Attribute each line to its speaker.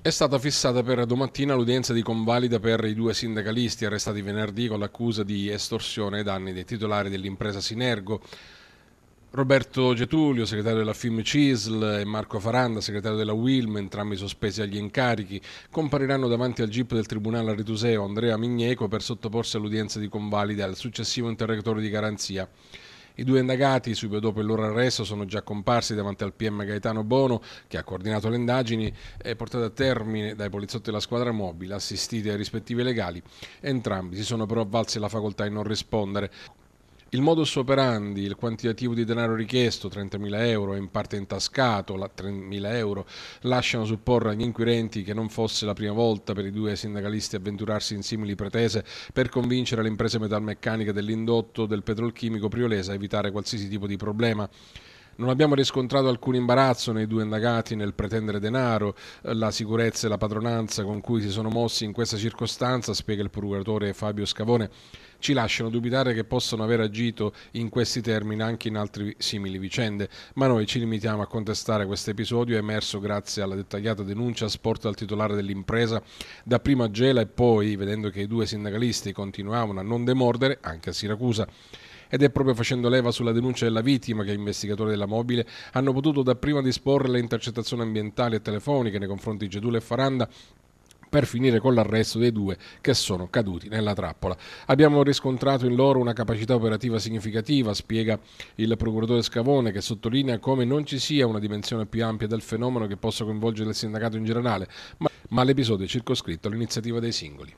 Speaker 1: È stata fissata per domattina l'udienza di convalida per i due sindacalisti arrestati venerdì con l'accusa di estorsione ai danni dei titolari dell'impresa Sinergo. Roberto Getulio, segretario della FIM CISL, e Marco Faranda, segretario della WILM, entrambi sospesi agli incarichi, compariranno davanti al GIP del Tribunale Rituseo Andrea Migneco per sottoporsi all'udienza di convalida al successivo interrogatorio di garanzia. I due indagati, subito dopo il loro arresto, sono già comparsi davanti al PM Gaetano Bono, che ha coordinato le indagini e portate a termine dai poliziotti della squadra mobile, assistiti ai rispettivi legali. Entrambi si sono però avvalsi la facoltà di non rispondere. Il modus operandi, il quantitativo di denaro richiesto, 30.000 euro, in parte intascato, la 3.000 euro, lasciano supporre agli inquirenti che non fosse la prima volta per i due sindacalisti avventurarsi in simili pretese per convincere le imprese metalmeccaniche dell'indotto del petrolchimico Priolesa a evitare qualsiasi tipo di problema. Non abbiamo riscontrato alcun imbarazzo nei due indagati nel pretendere denaro. La sicurezza e la padronanza con cui si sono mossi in questa circostanza, spiega il procuratore Fabio Scavone, ci lasciano dubitare che possano aver agito in questi termini anche in altre simili vicende, ma noi ci limitiamo a contestare questo episodio emerso grazie alla dettagliata denuncia sporta al titolare dell'impresa da prima a Gela e poi, vedendo che i due sindacalisti continuavano a non demordere, anche a Siracusa, ed è proprio facendo leva sulla denuncia della vittima che investigatori della mobile hanno potuto dapprima disporre le intercettazioni ambientali e telefoniche nei confronti di Gedula e Faranda per finire con l'arresto dei due che sono caduti nella trappola. Abbiamo riscontrato in loro una capacità operativa significativa, spiega il procuratore Scavone, che sottolinea come non ci sia una dimensione più ampia del fenomeno che possa coinvolgere il sindacato in generale, ma, l'episodio è circoscritto all'iniziativa dei singoli.